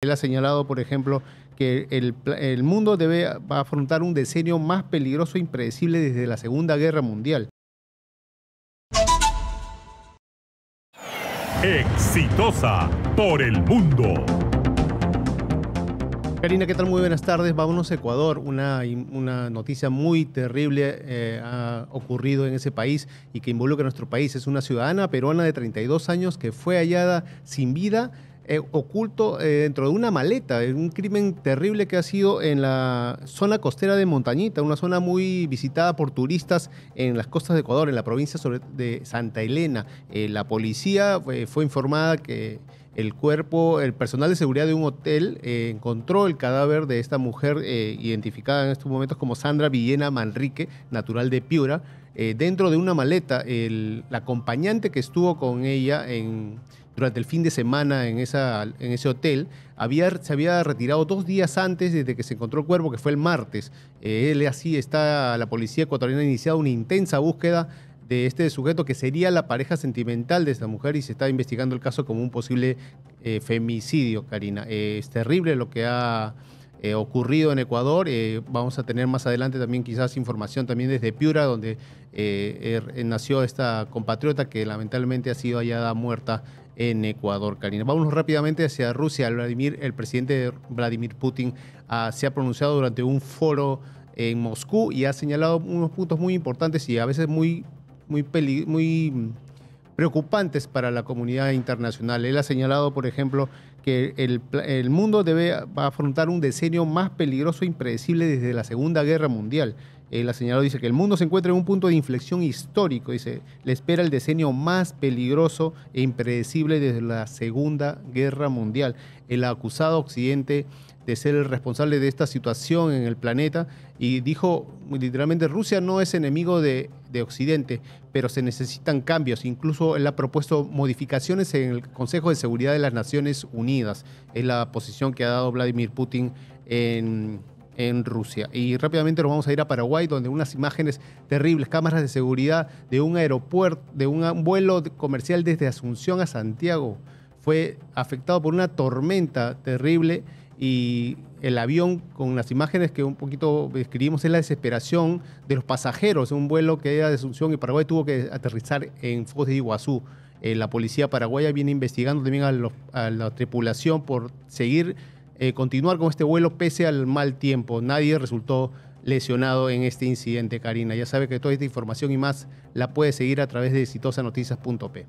Él ha señalado, por ejemplo, que el, mundo debe afrontar un decenio más peligroso e impredecible desde la Segunda Guerra Mundial. Exitosa por el mundo. Karina, ¿qué tal? Muy buenas tardes. Vámonos a Ecuador. Una, noticia muy terrible eh, ha ocurrido en ese país y que involucra a nuestro país. Es una ciudadana peruana de 32 años que fue hallada sin vida eh, oculto eh, dentro de una maleta. Un crimen terrible que ha sido en la zona costera de Montañita, una zona muy visitada por turistas en las costas de Ecuador, en la provincia de Santa Elena. Eh, la policía fue informada que el cuerpo, el personal de seguridad de un hotel encontró el cadáver de esta mujer identificada en estos momentos como Sandra Villena Manrique, natural de Piura, dentro de una maleta. El, la acompañante que estuvo con ella en, durante el fin de semana en, esa, en ese hotel, había, se había retirado dos días antes desde que se encontró el cuerpo, que fue el martes. Eh, él así está, la policía ecuatoriana ha iniciado una intensa búsqueda de este sujeto que sería la pareja sentimental de esta mujer y se está investigando el caso como un posible eh, femicidio, Karina. Eh, es terrible lo que ha ocurrido en Ecuador. vamos a tener más adelante también quizás información también desde Piura, donde er, nació esta compatriota que lamentablemente ha sido hallada muerta en Ecuador, Karina. Vámonos rápidamente hacia Rusia. Vladimir, el presidente Vladimir Putin ah, se ha pronunciado durante un foro en Moscú y ha señalado unos puntos muy importantes y a veces muy, muy, muy preocupantes para la comunidad internacional. Él ha señalado, por ejemplo, que el, el mundo debe afrontar un decenio más peligroso e impredecible desde la Segunda Guerra Mundial eh, la señaló dice que el mundo se encuentra en un punto de inflexión histórico. Dice, le espera el decenio más peligroso e impredecible desde la Segunda Guerra Mundial. El acusado Occidente de ser el responsable de esta situación en el planeta y dijo literalmente Rusia no es enemigo de, de Occidente, pero se necesitan cambios. Incluso él ha propuesto modificaciones en el Consejo de Seguridad de las Naciones Unidas. Es la posición que ha dado Vladimir Putin en en Rusia. Y rápidamente nos vamos a ir a Paraguay, donde unas imágenes terribles, cámaras de seguridad de un aeropuerto, de un vuelo comercial desde Asunción a Santiago, fue afectado por una tormenta terrible y el avión con las imágenes que un poquito describimos es la desesperación de los pasajeros, un vuelo que era de Asunción y Paraguay tuvo que aterrizar en Foz de Iguazú. Eh, la policía paraguaya viene investigando también a, a la tripulación por seguir eh, continuar con este vuelo pese al mal tiempo. Nadie resultó lesionado en este incidente, Karina. Ya sabe que toda esta información y más la puede seguir a través de exitosanoticias.p.